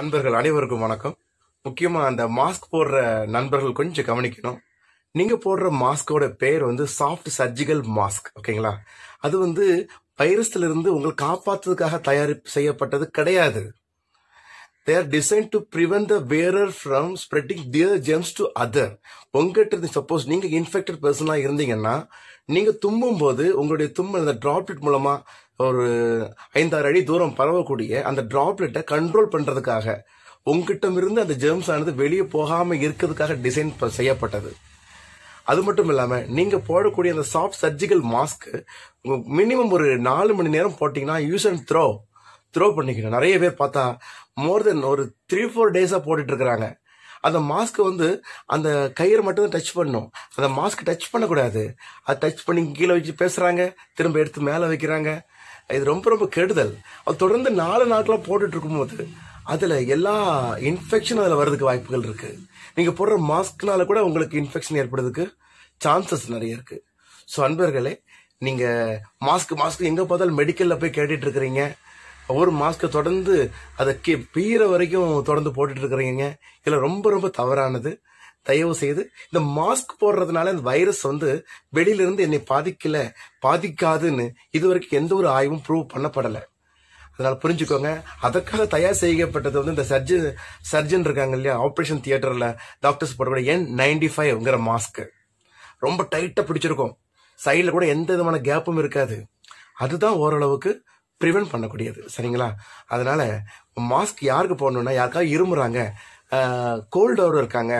அன்பர்கள் அனைவருக்கும் வணக்கம் முக்கியமாக அந்த மாஸ்க் போடுற நண்பர்கள் கொஞ்சம் கவனிக்கணும் நீங்கள் போடுற மாஸ்கோட பேர் வந்து சாஃப்ட் சர்ஜிக்கல் மாஸ்க் ஓகேங்களா அது வந்து வைரஸ்ல உங்களை காப்பாற்றுறதுக்காக தயாரிப்பு செய்யப்பட்டது கிடையாது they are design to prevent the wearer from spreading their germs to other உங்ககிட்ட இருந்து சப்போஸ் நீங்கள் இன்ஃபெக்டட் பர்சனாக இருந்தீங்கன்னா நீங்கள் தும்பும் போது உங்களுடைய தும்மல் அந்த ட்ராப்லெட் மூலமாக ஒரு ஐந்தாறு அடி தூரம் பரவக்கூடிய அந்த டிராப்லெட்டை கண்ட்ரோல் பண்ணுறதுக்காக இருந்து அந்த ஜெர்ம்ஸ் ஆனது வெளியே போகாமல் இருக்கிறதுக்காக டிசைன் செய்யப்பட்டது அது மட்டும் இல்லாமல் நீங்கள் போடக்கூடிய அந்த சாஃப்ட் சர்ஜிக்கல் மாஸ்க்கு மினிமம் ஒரு நாலு மணி நேரம் போட்டிங்கன்னா யூஸ் அண்ட் த்ரோ த்ரோ பண்ணிக்கணும் நிறைய பேர் பார்த்தா மோர் தென் ஒரு த்ரீ ஃபோர் டேஸாக போட்டுட்டு இருக்கிறாங்க அந்த மாஸ்க் வந்து அந்த கயிறு மட்டும் டச் பண்ணும் அந்த மாஸ்க் டச் பண்ணக்கூடாது அது டச் பண்ணி கீழே வச்சு பேசுகிறாங்க திரும்ப எடுத்து மேலே வைக்கிறாங்க இது ரொம்ப ரொம்ப கெடுதல் அது தொடர்ந்து நாலு நாட்களாக போட்டுட்டு இருக்கும்போது அதில் எல்லா இன்ஃபெக்ஷன் அதில் வர்றதுக்கு வாய்ப்புகள் இருக்கு நீங்கள் போடுற மாஸ்க்னால கூட உங்களுக்கு இன்ஃபெக்ஷன் ஏற்படுறதுக்கு சான்சஸ் நிறைய இருக்கு ஸோ அன்பர்களே நீங்கள் மாஸ்க் மாஸ்க் எங்கே பார்த்தாலும் மெடிக்கலில் போய் கேட்டுட்டு இருக்கிறீங்க ஒரு மாஸ்க்கை தொடர்ந்து அதை கீ பீற வரைக்கும் தொடர்ந்து போட்டுட்டு இருக்கிறீங்க இதில் ரொம்ப ரொம்ப தவறானது தயவு செய்து இந்த மாஸ்க் போடுறதுனால இந்த வைரஸ் வந்து வெளியிலிருந்து என்னை பாதிக்கல பாதிக்காதுன்னு இது வரைக்கும் எந்த ஒரு ஆய்வும் ப்ரூவ் பண்ணப்படலை அதனால புரிஞ்சுக்கோங்க அதற்காக தயார் செய்யப்பட்டது வந்து இந்த சர்ஜன் சர்ஜன் இருக்காங்க இல்லையா ஆப்ரேஷன் தியேட்டர்ல டாக்டர்ஸ் போடக்கூடிய என் நைன்டி ஃபைவ்ங்கிற மாஸ்க் ரொம்ப டைட்டா பிடிச்சிருக்கும் சைடில் கூட எந்த விதமான கேப்பும் இருக்காது அதுதான் ஓரளவுக்கு ப்ரிவென்ட் பண்ணக்கூடியது சரிங்களா அதனால மாஸ்க் யாருக்கு போடணும்னா யாருக்காவது இருமுறாங்க கோல்டோர் இருக்காங்க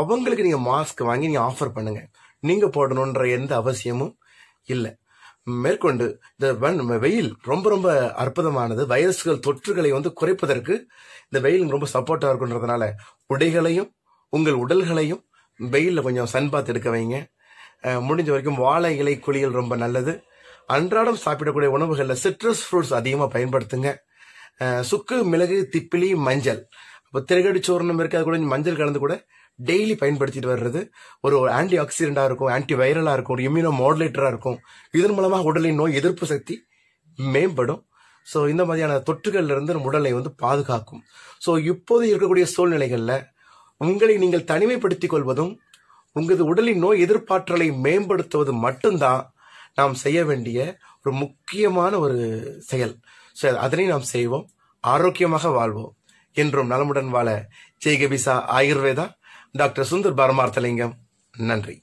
அவங்களுக்கு நீங்கள் மாஸ்க் வாங்கி நீங்கள் ஆஃபர் பண்ணுங்கள் நீங்கள் போடணுன்ற எந்த அவசியமும் இல்லை மேற்கொண்டு இந்த வன் வெயில் ரொம்ப ரொம்ப அற்புதமானது வைரஸ்கள் தொற்றுகளை வந்து குறைப்பதற்கு இந்த வெயில் ரொம்ப சப்போர்ட்டாக இருக்குன்றதுனால உடைகளையும் உங்கள் உடல்களையும் வெயிலில் கொஞ்சம் சன் பாத் எடுக்க வைங்க முடிஞ்ச வரைக்கும் வாழை இலை குளியல் ரொம்ப நல்லது அன்றாடம் சாப்பிடக்கூடிய உணவுகளில் சிட்ரஸ் ஃப்ரூட்ஸ் அதிகமாக பயன்படுத்துங்க சுக்கு மிளகு திப்பிலி மஞ்சள் இப்போ திருகடி சோர்ணம் இருக்குது அது கூட மஞ்சள் கலந்து கூட டெய்லி பயன்படுத்திட்டு வர்றது ஒரு ஆன்டி ஆக்சிடென்டா இருக்கும் ஆன்டி வைரலா இருக்கும் ஒரு இம்யூனோ மாடுலேட்டரா இருக்கும் இதன் மூலமாக உடலின் நோய் எதிர்ப்பு சக்தி மேம்படும் ஸோ இந்த மாதிரியான தொற்றுகள்ல இருந்து நம்ம உடலை வந்து பாதுகாக்கும் ஸோ இப்போது இருக்கக்கூடிய சூழ்நிலைகளில் உங்களை நீங்கள் தனிமைப்படுத்திக் கொள்வதும் உங்களது உடலின் நோய் எதிர்ப்பாற்றலை மேம்படுத்துவது மட்டும்தான் நாம் செய்ய வேண்டிய ஒரு முக்கியமான ஒரு செயல் ஸோ அதனை நாம் செய்வோம் ஆரோக்கியமாக வாழ்வோம் என்றும் நலமுடன் வாழ ஜெய்கபிசா ஆயுர்வேதா டாக்டர் சுந்தர் பரமார்த்தலிங்கம் நன்றி